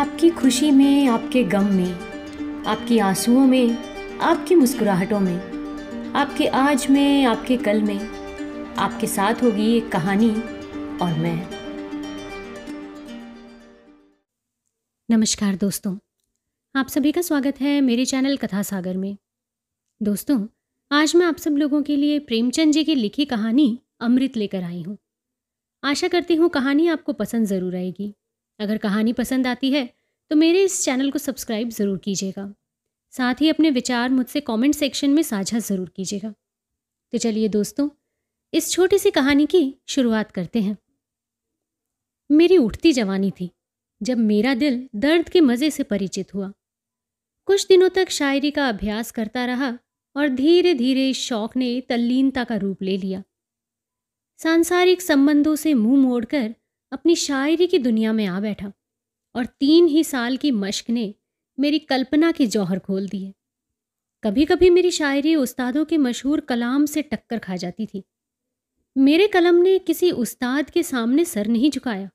आपकी खुशी में आपके गम में आपकी आंसुओं में आपकी मुस्कुराहटों में आपके आज में आपके कल में आपके साथ होगी एक कहानी और मैं नमस्कार दोस्तों आप सभी का स्वागत है मेरे चैनल कथा सागर में दोस्तों आज मैं आप सब लोगों के लिए प्रेमचंद जी की लिखी कहानी अमृत लेकर आई हूँ आशा करती हूँ कहानी आपको पसंद ज़रूर आएगी अगर कहानी पसंद आती है तो मेरे इस चैनल को सब्सक्राइब ज़रूर कीजिएगा साथ ही अपने विचार मुझसे कमेंट सेक्शन में साझा ज़रूर कीजिएगा तो चलिए दोस्तों इस छोटी सी कहानी की शुरुआत करते हैं मेरी उठती जवानी थी जब मेरा दिल दर्द के मज़े से परिचित हुआ कुछ दिनों तक शायरी का अभ्यास करता रहा और धीरे धीरे इस शौक ने तल्लीनता का रूप ले लिया सांसारिक संबंधों से मुंह मोड़कर अपनी शायरी की दुनिया में आ बैठा और तीन ही साल की मश्क ने मेरी कल्पना की जौहर खोल दिए कभी कभी मेरी शायरी उस्तादों के मशहूर कलाम से टक्कर खा जाती थी मेरे कलम ने किसी उस्ताद के सामने सर नहीं झुकाया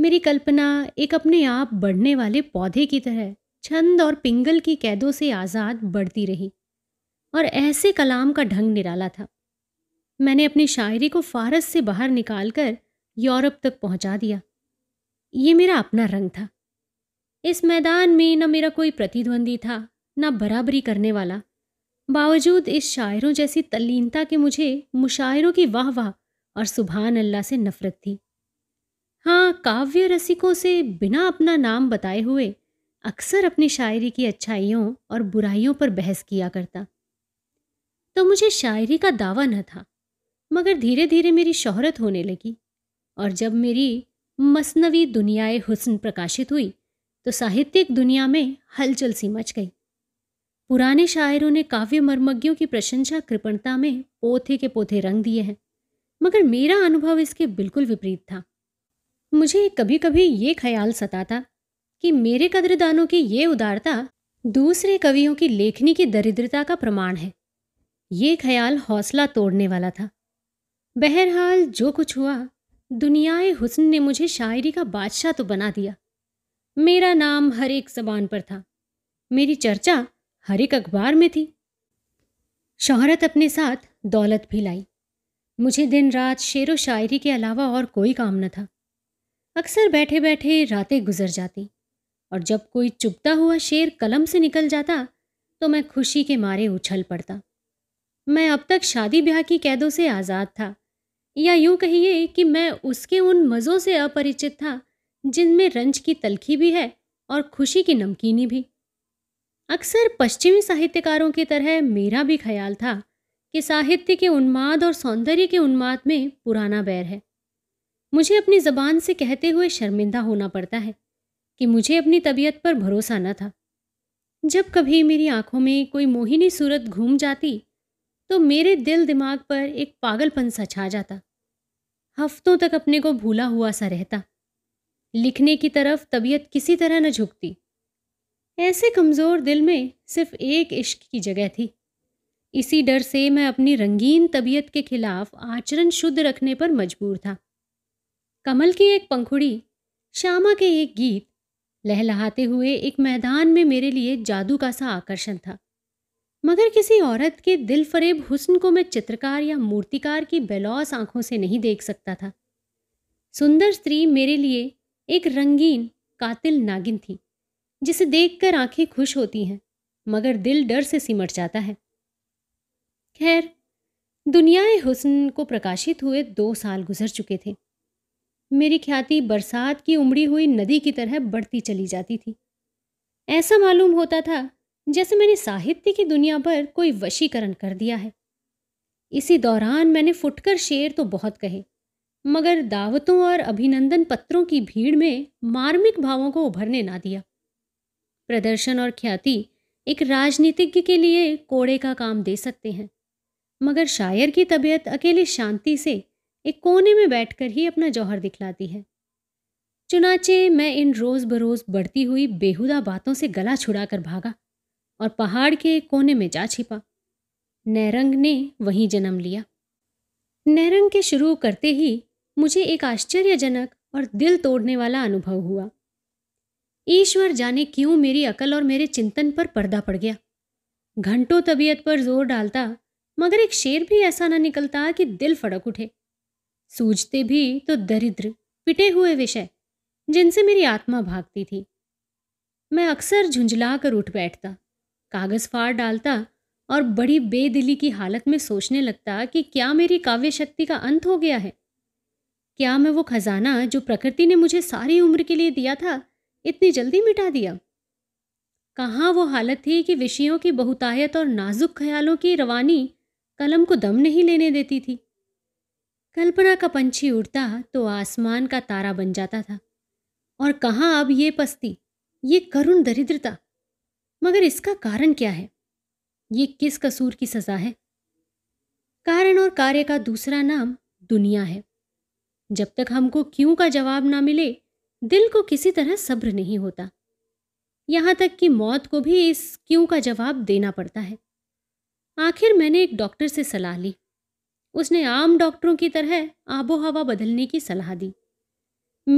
मेरी कल्पना एक अपने आप बढ़ने वाले पौधे की तरह छंद और पिंगल की कैदों से आज़ाद बढ़ती रही और ऐसे कलाम का ढंग निराला था मैंने अपनी शायरी को फारस से बाहर निकालकर यूरोप तक पहुंचा दिया ये मेरा अपना रंग था इस मैदान में न मेरा कोई प्रतिद्वंदी था न बराबरी करने वाला बावजूद इस शायरों जैसी तल्लीनता के मुझे मुशायरों की वाह वाह और सुबहान अल्लाह से नफरत थी हाँ काव्य रसिकों से बिना अपना नाम बताए हुए अक्सर अपनी शायरी की अच्छाइयों और बुराइयों पर बहस किया करता तो मुझे शायरी का दावा न था मगर धीरे धीरे मेरी शोहरत होने लगी और जब मेरी मसनवी दुनियाए हुसन प्रकाशित हुई तो साहित्यिक दुनिया में हलचल सी मच गई पुराने शायरों ने काव्य मर्मज्ञों की प्रशंसा कृपणता में पोथे के पोथे रंग दिए हैं मगर मेरा अनुभव इसके बिल्कुल विपरीत था मुझे कभी कभी ये ख्याल सताता कि मेरे कदरदानों की ये उदारता दूसरे कवियों की लेखनी की दरिद्रता का प्रमाण है ये ख्याल हौसला तोड़ने वाला था बहरहाल जो कुछ हुआ दुनियाए हुसन ने मुझे शायरी का बादशाह तो बना दिया मेरा नाम हर एक जबान पर था मेरी चर्चा हर एक अखबार में थी शोहरत अपने साथ दौलत भी लाई मुझे दिन रात शेर व शायरी के अलावा और कोई काम न था अक्सर बैठे बैठे रातें गुजर जाती और जब कोई चुपता हुआ शेर कलम से निकल जाता तो मैं खुशी के मारे उछल पड़ता मैं अब तक शादी ब्याह की कैदों से आज़ाद था या यूं कहिए कि मैं उसके उन मज़ों से अपरिचित था जिनमें रंज की तलखी भी है और खुशी की नमकीनी भी अक्सर पश्चिमी साहित्यकारों की तरह मेरा भी ख्याल था कि साहित्य के उन्माद और सौंदर्य के उन्माद में पुराना बैर है मुझे अपनी ज़बान से कहते हुए शर्मिंदा होना पड़ता है कि मुझे अपनी तबीयत पर भरोसा न था जब कभी मेरी आंखों में कोई मोहिनी सूरत घूम जाती तो मेरे दिल दिमाग पर एक पागलपन सा छा जाता हफ्तों तक अपने को भूला हुआ सा रहता लिखने की तरफ तबीयत किसी तरह न झुकती ऐसे कमज़ोर दिल में सिर्फ एक इश्क की जगह थी इसी डर से मैं अपनी रंगीन तबीयत के खिलाफ आचरण शुद्ध रखने पर मजबूर था कमल की एक पंखुड़ी श्यामा के एक गीत लहलहाते हुए एक मैदान में मेरे लिए जादू का सा आकर्षण था मगर किसी औरत के दिल फरेब हुस्न को मैं चित्रकार या मूर्तिकार की बेलौस आंखों से नहीं देख सकता था सुंदर स्त्री मेरे लिए एक रंगीन कातिल नागिन थी जिसे देखकर आंखें खुश होती हैं मगर दिल डर से सिमट जाता है खैर दुनियाए हुस्न को प्रकाशित हुए दो साल गुजर चुके थे मेरी ख्याति बरसात की उमड़ी हुई नदी की तरह बढ़ती चली जाती थी ऐसा मालूम होता था जैसे मैंने साहित्य की दुनिया पर कोई वशीकरण कर दिया है इसी दौरान मैंने फुटकर शेर तो बहुत कहे मगर दावतों और अभिनंदन पत्रों की भीड़ में मार्मिक भावों को उभरने ना दिया प्रदर्शन और ख्याति एक राजनीतिज्ञ के लिए कोड़े का काम दे सकते हैं मगर शायर की तबीयत अकेले शांति से एक कोने में बैठकर ही अपना जौहर दिखलाती है चुनाचे मैं इन रोज़ बरोज़ बढ़ती हुई बेहुदा बातों से गला छुड़ाकर भागा और पहाड़ के कोने में जा छिपा नैरंग ने वहीं जन्म लिया नैरंग के शुरू करते ही मुझे एक आश्चर्यजनक और दिल तोड़ने वाला अनुभव हुआ ईश्वर जाने क्यों मेरी अकल और मेरे चिंतन पर पर्दा पड़ गया घंटों तबीयत पर जोर डालता मगर एक शेर भी ऐसा न निकलता कि दिल फड़क उठे सूझते भी तो दरिद्र पिटे हुए विषय जिनसे मेरी आत्मा भागती थी मैं अक्सर झुंझला कर उठ बैठता कागज़ फाड़ डालता और बड़ी बेदिली की हालत में सोचने लगता कि क्या मेरी काव्य शक्ति का अंत हो गया है क्या मैं वो खजाना जो प्रकृति ने मुझे सारी उम्र के लिए दिया था इतनी जल्दी मिटा दिया कहाँ वो हालत थी कि विषयों की बहुतायत और नाजुक ख्यालों की रवानी कलम को दम नहीं लेने देती थी कल्पना का पंछी उड़ता तो आसमान का तारा बन जाता था और कहाँ अब ये पस्ती ये करुण दरिद्रता मगर इसका कारण क्या है ये किस कसूर की सजा है कारण और कार्य का दूसरा नाम दुनिया है जब तक हमको क्यों का जवाब ना मिले दिल को किसी तरह सब्र नहीं होता यहां तक कि मौत को भी इस क्यों का जवाब देना पड़ता है आखिर मैंने एक डॉक्टर से सलाह ली उसने आम डॉक्टरों की तरह आबो हवा बदलने की सलाह दी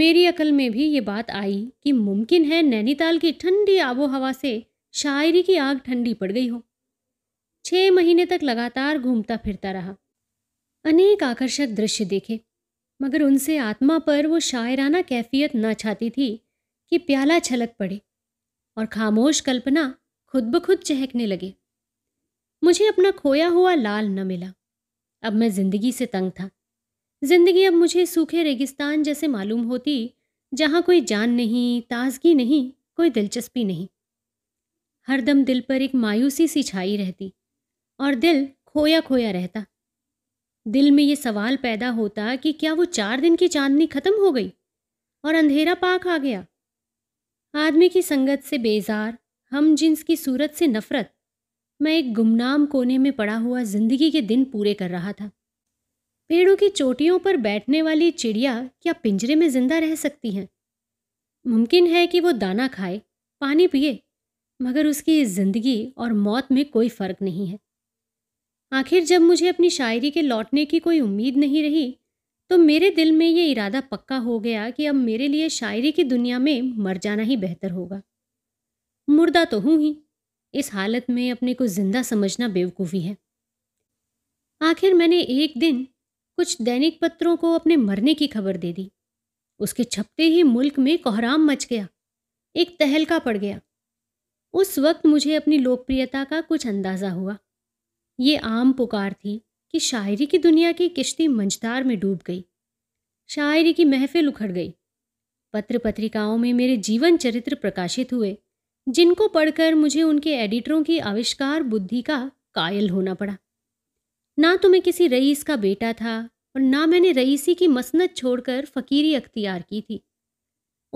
मेरी अकल में भी ये बात आई कि मुमकिन है नैनीताल की ठंडी आबो हवा से शायरी की आग ठंडी पड़ गई हो छ महीने तक लगातार घूमता फिरता रहा अनेक आकर्षक दृश्य देखे मगर उनसे आत्मा पर वो शायराना कैफियत ना छाती थी कि प्याला छलक पड़े और खामोश कल्पना खुद ब खुद चहकने लगे मुझे अपना खोया हुआ लाल न मिला अब मैं जिंदगी से तंग था जिंदगी अब मुझे सूखे रेगिस्तान जैसे मालूम होती जहाँ कोई जान नहीं ताजगी नहीं कोई दिलचस्पी नहीं हरदम दिल पर एक मायूसी सी छाई रहती और दिल खोया खोया रहता दिल में ये सवाल पैदा होता कि क्या वो चार दिन की चांदनी खत्म हो गई और अंधेरा पाक आ गया आदमी की संगत से बेजार हम जिन्स की सूरत से नफरत मैं एक गुमनाम कोने में पड़ा हुआ जिंदगी के दिन पूरे कर रहा था पेड़ों की चोटियों पर बैठने वाली चिड़िया क्या पिंजरे में जिंदा रह सकती हैं मुमकिन है कि वो दाना खाए पानी पिए मगर उसकी ज़िंदगी और मौत में कोई फ़र्क नहीं है आखिर जब मुझे अपनी शायरी के लौटने की कोई उम्मीद नहीं रही तो मेरे दिल में ये इरादा पक्का हो गया कि अब मेरे लिए शायरी की दुनिया में मर जाना ही बेहतर होगा मुर्दा तो हूं ही इस हालत में अपने को जिंदा समझना बेवकूफ़ी है आखिर मैंने एक दिन कुछ दैनिक पत्रों को अपने मरने की खबर दे दी उसके छपते ही मुल्क में कोहराम मच गया एक तहलका पड़ गया उस वक्त मुझे अपनी लोकप्रियता का कुछ अंदाज़ा हुआ ये आम पुकार थी कि शायरी की दुनिया की किश्ती मंझदार में डूब गई शायरी की महफिल उखड़ गई पत्र पत्रिकाओं में मेरे जीवन चरित्र प्रकाशित हुए जिनको पढ़कर मुझे उनके एडिटरों की आविष्कार बुद्धि का कायल होना पड़ा ना तो मैं किसी रईस का बेटा था और ना मैंने रईसी की मसनत छोड़कर फकीरी अख्तियार की थी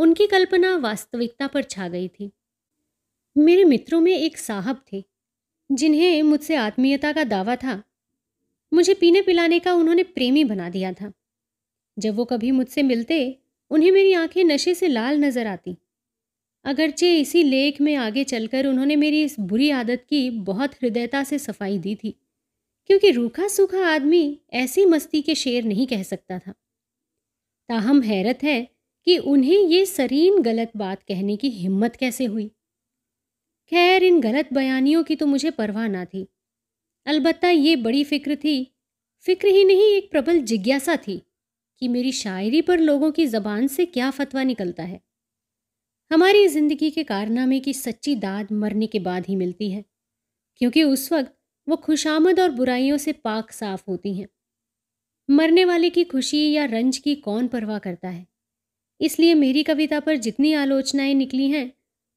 उनकी कल्पना वास्तविकता पर छा गई थी मेरे मित्रों में एक साहब थे जिन्हें मुझसे आत्मीयता का दावा था मुझे पीने पिलाने का उन्होंने प्रेमी बना दिया था जब वो कभी मुझसे मिलते उन्हें मेरी आंखें नशे से लाल नजर आती अगरचे इसी लेख में आगे चलकर उन्होंने मेरी इस बुरी आदत की बहुत हृदयता से सफाई दी थी क्योंकि रूखा सूखा आदमी ऐसी मस्ती के शेर नहीं कह सकता था ताहम हैरत है कि उन्हें ये सरीन गलत बात कहने की हिम्मत कैसे हुई खैर इन गलत बयानियों की तो मुझे परवाह ना थी अलबत्ता ये बड़ी फिक्र थी फिक्र ही नहीं एक प्रबल जिज्ञासा थी कि मेरी शायरी पर लोगों की ज़बान से क्या फतवा निकलता है हमारी ज़िंदगी के कारनामे की सच्ची दाद मरने के बाद ही मिलती है क्योंकि उस वक्त वो खुशामद और बुराइयों से पाक साफ होती हैं मरने वाले की खुशी या रंज की कौन परवाह करता है इसलिए मेरी कविता पर जितनी आलोचनाएं निकली हैं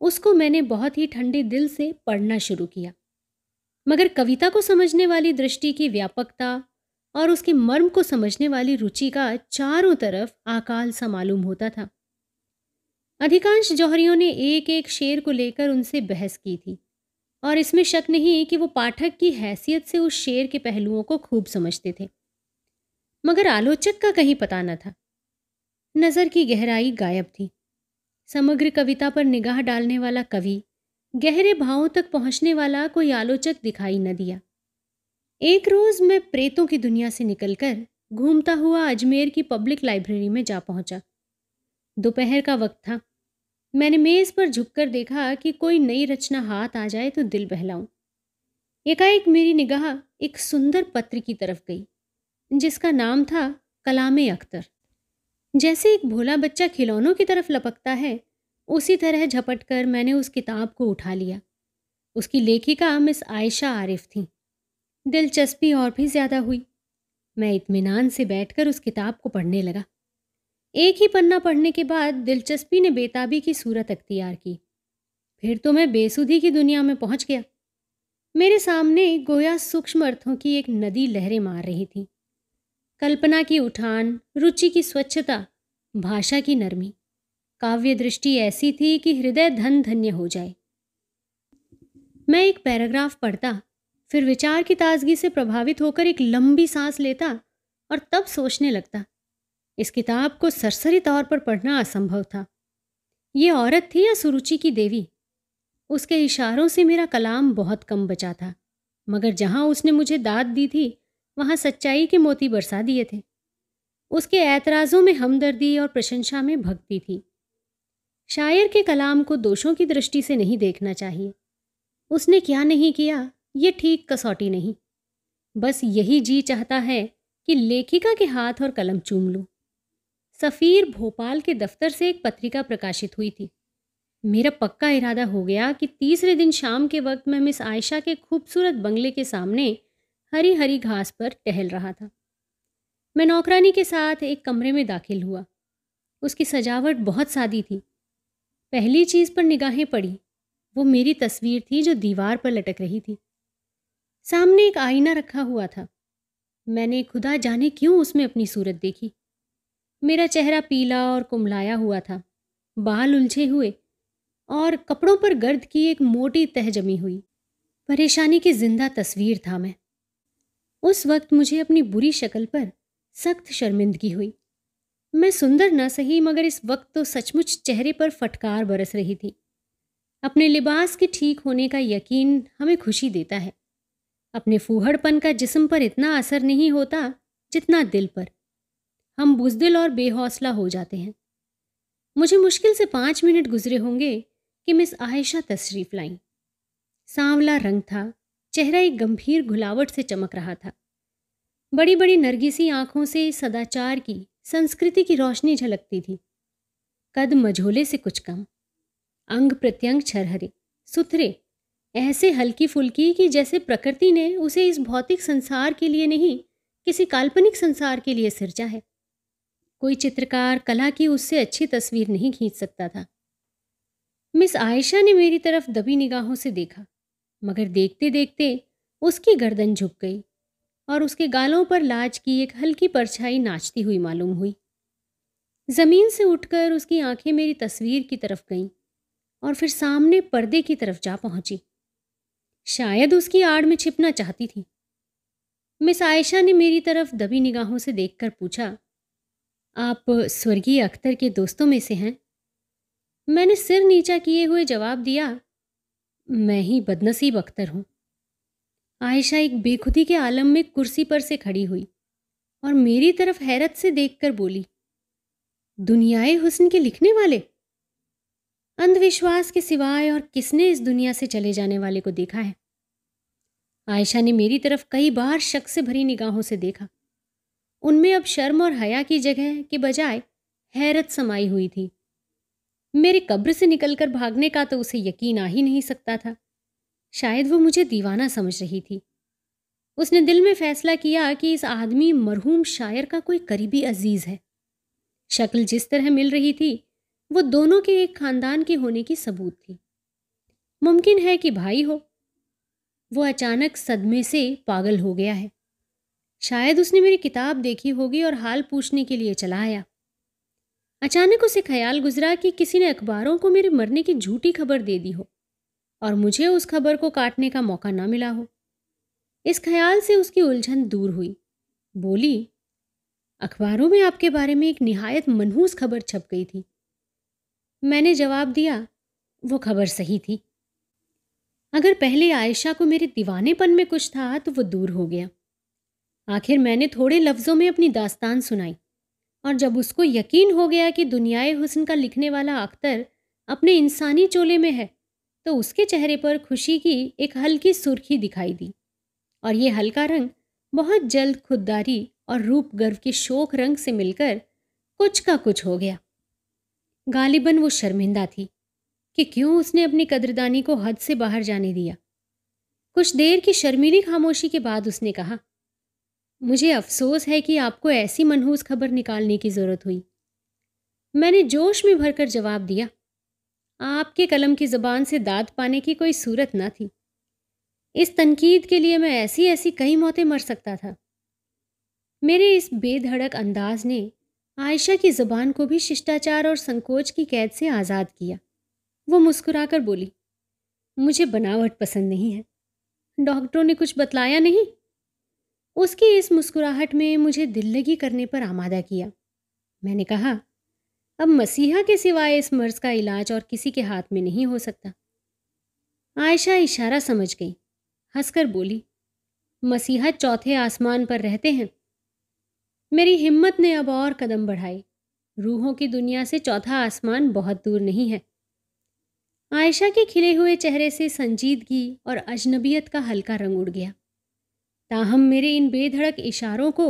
उसको मैंने बहुत ही ठंडे दिल से पढ़ना शुरू किया मगर कविता को समझने वाली दृष्टि की व्यापकता और उसके मर्म को समझने वाली रुचि का चारों तरफ आकाल सा मालूम होता था अधिकांश जौहरियों ने एक एक शेर को लेकर उनसे बहस की थी और इसमें शक नहीं कि वो पाठक की हैसियत से उस शेर के पहलुओं को खूब समझते थे मगर आलोचक का कहीं पता न था नज़र की गहराई गायब थी समग्र कविता पर निगाह डालने वाला कवि गहरे भावों तक पहुंचने वाला कोई आलोचक दिखाई न दिया एक रोज मैं प्रेतों की दुनिया से निकलकर घूमता हुआ अजमेर की पब्लिक लाइब्रेरी में जा पहुंचा दोपहर का वक्त था मैंने मेज पर झुककर देखा कि कोई नई रचना हाथ आ जाए तो दिल बहलाऊं एकाएक मेरी निगाह एक सुंदर पत्र की तरफ गई जिसका नाम था कलाम अख्तर जैसे एक भोला बच्चा खिलौनों की तरफ लपकता है उसी तरह झपट कर मैंने उस किताब को उठा लिया उसकी लेखिका मिस आयशा आरिफ थी दिलचस्पी और भी ज़्यादा हुई मैं इतमान से बैठकर उस किताब को पढ़ने लगा एक ही पन्ना पढ़ने के बाद दिलचस्पी ने बेताबी की सूरत अख्तियार की फिर तो मैं बेसुधी की दुनिया में पहुंच गया मेरे सामने गोया सूक्ष्म अर्थों की एक नदी लहरें मार रही थी कल्पना की उठान रुचि की स्वच्छता भाषा की नरमी काव्य दृष्टि ऐसी थी कि हृदय धन धन्य हो जाए मैं एक पैराग्राफ पढ़ता फिर विचार की ताजगी से प्रभावित होकर एक लंबी सांस लेता और तब सोचने लगता इस किताब को सरसरी तौर पर पढ़ना असंभव था ये औरत थी या सुरुचि की देवी उसके इशारों से मेरा कलाम बहुत कम बचा था मगर जहां उसने मुझे दाद दी थी वहाँ सच्चाई के मोती बरसा दिए थे उसके ऐतराज़ों में हमदर्दी और प्रशंसा में भक्ति थी शायर के कलाम को दोषों की दृष्टि से नहीं देखना चाहिए उसने क्या नहीं किया ये ठीक कसौटी नहीं बस यही जी चाहता है कि लेखिका के हाथ और कलम चूम लूँ सफ़ीर भोपाल के दफ्तर से एक पत्रिका प्रकाशित हुई थी मेरा पक्का इरादा हो गया कि तीसरे दिन शाम के वक्त मैं मिस आयशा के खूबसूरत बंगले के सामने हरी हरी घास पर टहल रहा था मैं नौकरानी के साथ एक कमरे में दाखिल हुआ उसकी सजावट बहुत सादी थी पहली चीज़ पर निगाहें पड़ी वो मेरी तस्वीर थी जो दीवार पर लटक रही थी सामने एक आईना रखा हुआ था मैंने खुदा जाने क्यों उसमें अपनी सूरत देखी मेरा चेहरा पीला और कुमलाया हुआ था बाल उलझे हुए और कपड़ों पर गर्द की एक मोटी तह जमी हुई परेशानी की जिंदा तस्वीर था मैं उस वक्त मुझे अपनी बुरी शक्ल पर सख्त शर्मिंदगी हुई मैं सुंदर न सही मगर इस वक्त तो सचमुच चेहरे पर फटकार बरस रही थी अपने लिबास के ठीक होने का यकीन हमें खुशी देता है अपने फूहड़पन का जिस्म पर इतना असर नहीं होता जितना दिल पर हम बुजदिल और बेहौसला हो जाते हैं मुझे मुश्किल से पाँच मिनट गुजरे होंगे कि मिस आयशा तशरीफ़ लाई सांवला रंग था चेहरा एक गंभीर घुलावट से चमक रहा था बड़ी बड़ी नरगिसी आंखों से सदाचार की संस्कृति की रोशनी झलकती थी कद मझोले से कुछ कम अंग प्रत्यंग छरहरे सुथरे ऐसे हल्की फुल्की कि जैसे प्रकृति ने उसे इस भौतिक संसार के लिए नहीं किसी काल्पनिक संसार के लिए सिरजा है कोई चित्रकार कला की उससे अच्छी तस्वीर नहीं खींच सकता था मिस आयशा ने मेरी तरफ दबी निगाहों से देखा मगर देखते देखते उसकी गर्दन झुक गई और उसके गालों पर लाज की एक हल्की परछाई नाचती हुई मालूम हुई ज़मीन से उठकर उसकी आंखें मेरी तस्वीर की तरफ गईं और फिर सामने पर्दे की तरफ जा पहुंची शायद उसकी आड़ में छिपना चाहती थी मिस आयशा ने मेरी तरफ दबी निगाहों से देखकर पूछा आप स्वर्गीय अख्तर के दोस्तों में से हैं मैंने सिर नीचा किए हुए जवाब दिया मैं ही बदनसीब अख्तर हूँ आयशा एक बेखुदी के आलम में कुर्सी पर से खड़ी हुई और मेरी तरफ हैरत से देखकर बोली दुनियाए हुस्न के लिखने वाले अंधविश्वास के सिवाय और किसने इस दुनिया से चले जाने वाले को देखा है आयशा ने मेरी तरफ कई बार शक से भरी निगाहों से देखा उनमें अब शर्म और हया की जगह के बजाय हैरत समाई हुई थी मेरे कब्र से निकलकर भागने का तो उसे यकीन आ ही नहीं सकता था शायद वो मुझे दीवाना समझ रही थी उसने दिल में फैसला किया कि इस आदमी मरहूम शायर का कोई करीबी अजीज़ है शक्ल जिस तरह मिल रही थी वो दोनों के एक खानदान के होने की सबूत थी मुमकिन है कि भाई हो वो अचानक सदमे से पागल हो गया है शायद उसने मेरी किताब देखी होगी और हाल पूछने के लिए चला आया अचानक उसे ख्याल गुजरा कि किसी ने अखबारों को मेरे मरने की झूठी खबर दे दी हो और मुझे उस खबर को काटने का मौका ना मिला हो इस ख्याल से उसकी उलझन दूर हुई बोली अखबारों में आपके बारे में एक निहायत मनहूस खबर छप गई थी मैंने जवाब दिया वो खबर सही थी अगर पहले आयशा को मेरे दीवानेपन में कुछ था तो वो दूर हो गया आखिर मैंने थोड़े लफ्ज़ों में अपनी दास्तान सुनाई और जब उसको यकीन हो गया कि दुनियाए हुसन का लिखने वाला अख्तर अपने इंसानी चोले में है तो उसके चेहरे पर खुशी की एक हल्की सुर्खी दिखाई दी और ये हल्का रंग बहुत जल्द खुददारी और रूप गर्व के शोक रंग से मिलकर कुछ का कुछ हो गया गालिबन वो शर्मिंदा थी कि क्यों उसने अपनी कदरदानी को हद से बाहर जाने दिया कुछ देर की शर्मीली खामोशी के बाद उसने कहा मुझे अफसोस है कि आपको ऐसी मनहूस खबर निकालने की ज़रूरत हुई मैंने जोश में भरकर जवाब दिया आपके कलम की ज़बान से दाद पाने की कोई सूरत ना थी इस तनकीद के लिए मैं ऐसी ऐसी कई मौतें मर सकता था मेरे इस बेधड़क अंदाज ने आयशा की ज़बान को भी शिष्टाचार और संकोच की कैद से आज़ाद किया वो मुस्कुराकर बोली मुझे बनावट पसंद नहीं है डॉक्टरों ने कुछ बतलाया नहीं उसकी इस मुस्कुराहट में मुझे दिल्लगी करने पर आमादा किया मैंने कहा अब मसीहा के सिवाय इस मर्ज का इलाज और किसी के हाथ में नहीं हो सकता आयशा इशारा समझ गई हंसकर बोली मसीहा चौथे आसमान पर रहते हैं मेरी हिम्मत ने अब और कदम बढ़ाए रूहों की दुनिया से चौथा आसमान बहुत दूर नहीं है आयशा के खिले हुए चेहरे से संजीदगी और अजनबियत का हल्का रंग उड़ गया ताहम मेरे इन बेधड़क इशारों को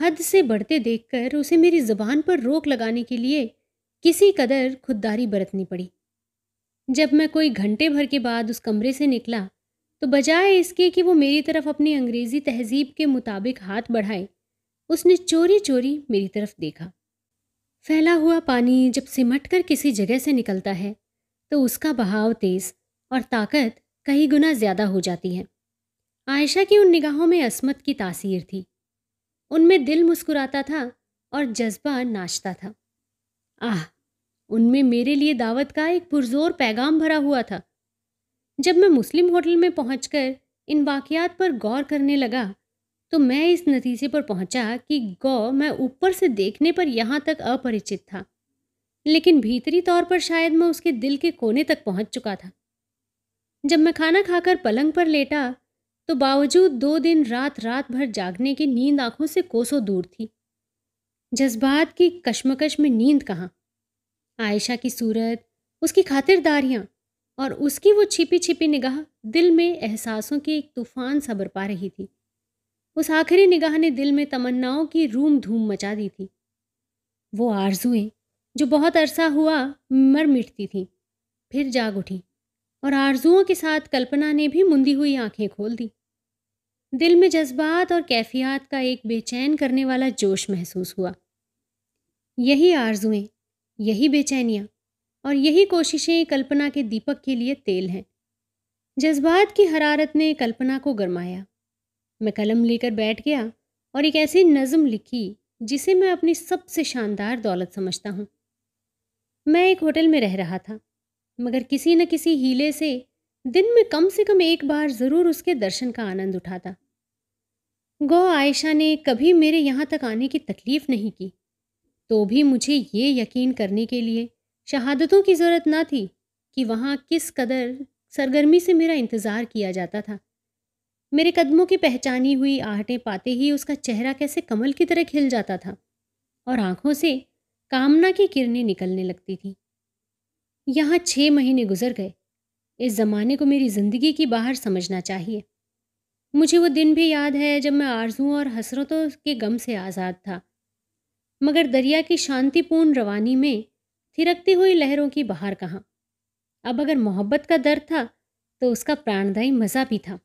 हद से बढ़ते देखकर उसे मेरी ज़बान पर रोक लगाने के लिए किसी कदर खुददारी बरतनी पड़ी जब मैं कोई घंटे भर के बाद उस कमरे से निकला तो बजाय इसके कि वो मेरी तरफ अपनी अंग्रेज़ी तहजीब के मुताबिक हाथ बढ़ाए उसने चोरी चोरी मेरी तरफ देखा फैला हुआ पानी जब सिमट कर किसी जगह से निकलता है तो उसका बहाव तेज़ और ताकत कई गुना ज़्यादा हो जाती है आयशा की उन निगाहों में असमत की तासीर थी उनमें दिल मुस्कुराता था और जज्बा नाचता था आह उनमें मेरे लिए दावत का एक पुरजोर पैगाम भरा हुआ था जब मैं मुस्लिम होटल में पहुंचकर इन वाकियात पर गौर करने लगा तो मैं इस नतीजे पर पहुंचा कि गौ मैं ऊपर से देखने पर यहाँ तक अपरिचित था लेकिन भीतरी तौर पर शायद मैं उसके दिल के कोने तक पहुंच चुका था जब मैं खाना खाकर पलंग पर लेटा तो बावजूद दो दिन रात रात भर जागने की नींद आंखों से कोसों दूर थी जज्बात की कश्मकश में नींद कहाँ आयशा की सूरत उसकी खातिरदारियाँ और उसकी वो छिपी छिपी निगाह दिल में एहसासों की एक तूफान सबर पा रही थी उस आखिरी निगाह ने दिल में तमन्नाओं की रूम धूम मचा दी थी वो आरजुएं जो बहुत अरसा हुआ मर मिटती थीं फिर जाग उठी और आरजुओं के साथ कल्पना ने भी मुंदी हुई आंखें खोल दी दिल में जज्बात और कैफियत का एक बेचैन करने वाला जोश महसूस हुआ यही आरजुएं यही बेचैनियाँ और यही कोशिशें कल्पना के दीपक के लिए तेल हैं जज्बात की हरारत ने कल्पना को गरमाया मैं कलम लेकर बैठ गया और एक ऐसी नज़म लिखी जिसे मैं अपनी सबसे शानदार दौलत समझता हूँ मैं एक होटल में रह रहा था मगर किसी न किसी हीले से दिन में कम से कम एक बार ज़रूर उसके दर्शन का आनंद उठाता गौ आयशा ने कभी मेरे यहाँ तक आने की तकलीफ़ नहीं की तो भी मुझे ये यकीन करने के लिए शहादतों की ज़रूरत ना थी कि वहाँ किस कदर सरगर्मी से मेरा इंतज़ार किया जाता था मेरे कदमों की पहचानी हुई आहटें पाते ही उसका चेहरा कैसे कमल की तरह खिल जाता था और आँखों से कामना की किरणें निकलने लगती थीं यहाँ छः महीने गुजर गए इस ज़माने को मेरी ज़िंदगी की बाहर समझना चाहिए मुझे वो दिन भी याद है जब मैं आरजू और हसरतों के गम से आज़ाद था मगर दरिया की शांतिपूर्ण रवानी में थिरकती हुई लहरों की बाहर कहाँ अब अगर मोहब्बत का दर्द था तो उसका प्राणदायी मज़ा भी था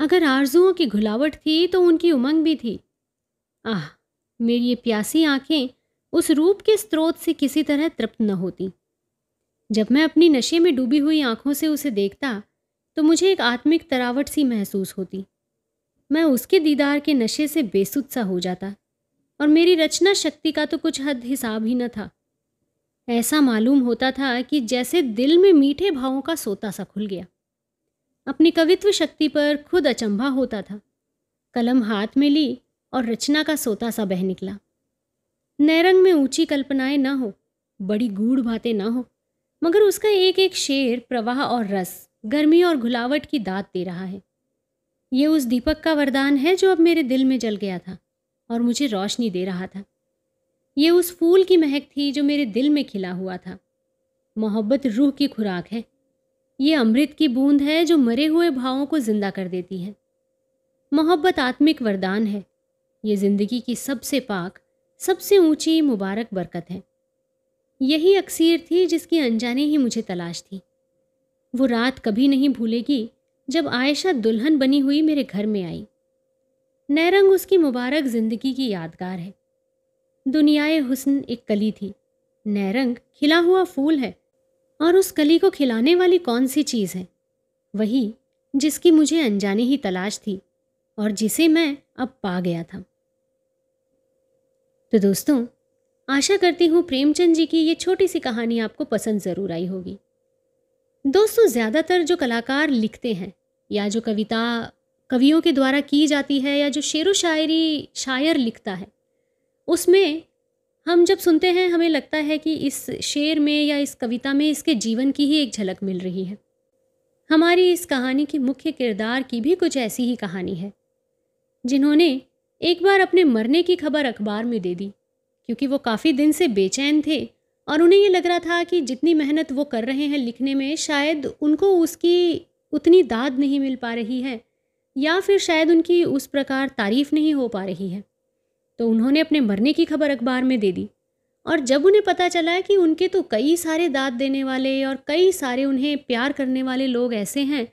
अगर आरजुओं की घुलावट थी तो उनकी उमंग भी थी आह मेरी ये प्यासी आंखें उस रूप के स्रोत से किसी तरह तृप्त न होती जब मैं अपनी नशे में डूबी हुई आंखों से उसे देखता तो मुझे एक आत्मिक तरावट सी महसूस होती मैं उसके दीदार के नशे से बेसुध सा हो जाता और मेरी रचना शक्ति का तो कुछ हद हिसाब ही न था ऐसा मालूम होता था कि जैसे दिल में मीठे भावों का सोता सा खुल गया अपनी कवित्व शक्ति पर खुद अचंभा होता था कलम हाथ में ली और रचना का सोता सा बह निकला नैरंग में ऊंची कल्पनाएं ना हो बड़ी गूढ़ बातें ना हो मगर उसका एक एक शेर प्रवाह और रस गर्मी और घुलावट की दात दे रहा है ये उस दीपक का वरदान है जो अब मेरे दिल में जल गया था और मुझे रोशनी दे रहा था ये उस फूल की महक थी जो मेरे दिल में खिला हुआ था मोहब्बत रूह की खुराक है ये अमृत की बूंद है जो मरे हुए भावों को जिंदा कर देती है मोहब्बत आत्मिक वरदान है ये ज़िंदगी की सबसे पाक सबसे ऊंची मुबारक बरकत है यही अक्सीर थी जिसकी अनजाने ही मुझे तलाश थी वो रात कभी नहीं भूलेगी जब आयशा दुल्हन बनी हुई मेरे घर में आई नैरंग उसकी मुबारक ज़िंदगी की यादगार है दुनियाए हुस्न एक कली थी नैरंग खिला हुआ फूल है और उस कली को खिलाने वाली कौन सी चीज़ है वही जिसकी मुझे अनजाने ही तलाश थी और जिसे मैं अब पा गया था तो दोस्तों आशा करती हूँ प्रेमचंद जी की ये छोटी सी कहानी आपको पसंद ज़रूर आई होगी दोस्तों ज़्यादातर जो कलाकार लिखते हैं या जो कविता कवियों के द्वारा की जाती है या जो शेर व शायरी शायर लिखता है उसमें हम जब सुनते हैं हमें लगता है कि इस शेर में या इस कविता में इसके जीवन की ही एक झलक मिल रही है हमारी इस कहानी की मुख्य किरदार की भी कुछ ऐसी ही कहानी है जिन्होंने एक बार अपने मरने की खबर अखबार में दे दी क्योंकि वो काफ़ी दिन से बेचैन थे और उन्हें ये लग रहा था कि जितनी मेहनत वो कर रहे हैं लिखने में शायद उनको उसकी उतनी दाद नहीं मिल पा रही है या फिर शायद उनकी उस प्रकार तारीफ नहीं हो पा रही है तो उन्होंने अपने मरने की खबर अखबार में दे दी और जब उन्हें पता चला कि उनके तो कई सारे दाद देने वाले और कई सारे उन्हें प्यार करने वाले लोग ऐसे हैं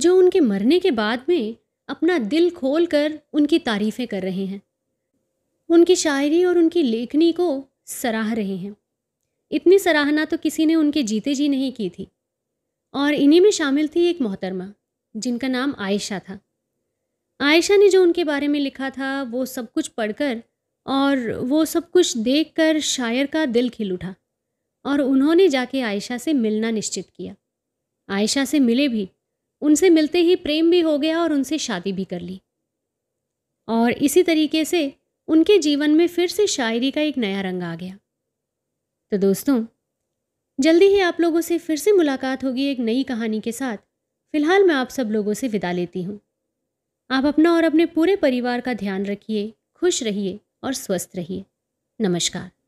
जो उनके मरने के बाद में अपना दिल खोल कर उनकी तारीफ़ें कर रहे हैं उनकी शायरी और उनकी लेखनी को सराह रहे हैं इतनी सराहना तो किसी ने उनके जीते जी नहीं की थी और इन्हीं में शामिल थी एक मोहतरमा जिनका नाम आयशा था आयशा ने जो उनके बारे में लिखा था वो सब कुछ पढ़कर और वो सब कुछ देखकर शायर का दिल खिल उठा और उन्होंने जाके आयशा से मिलना निश्चित किया आयशा से मिले भी उनसे मिलते ही प्रेम भी हो गया और उनसे शादी भी कर ली और इसी तरीके से उनके जीवन में फिर से शायरी का एक नया रंग आ गया तो दोस्तों जल्दी ही आप लोगों से फिर से मुलाकात होगी एक नई कहानी के साथ फिलहाल मैं आप सब लोगों से विदा लेती हूँ आप अपना और अपने पूरे परिवार का ध्यान रखिए खुश रहिए और स्वस्थ रहिए नमस्कार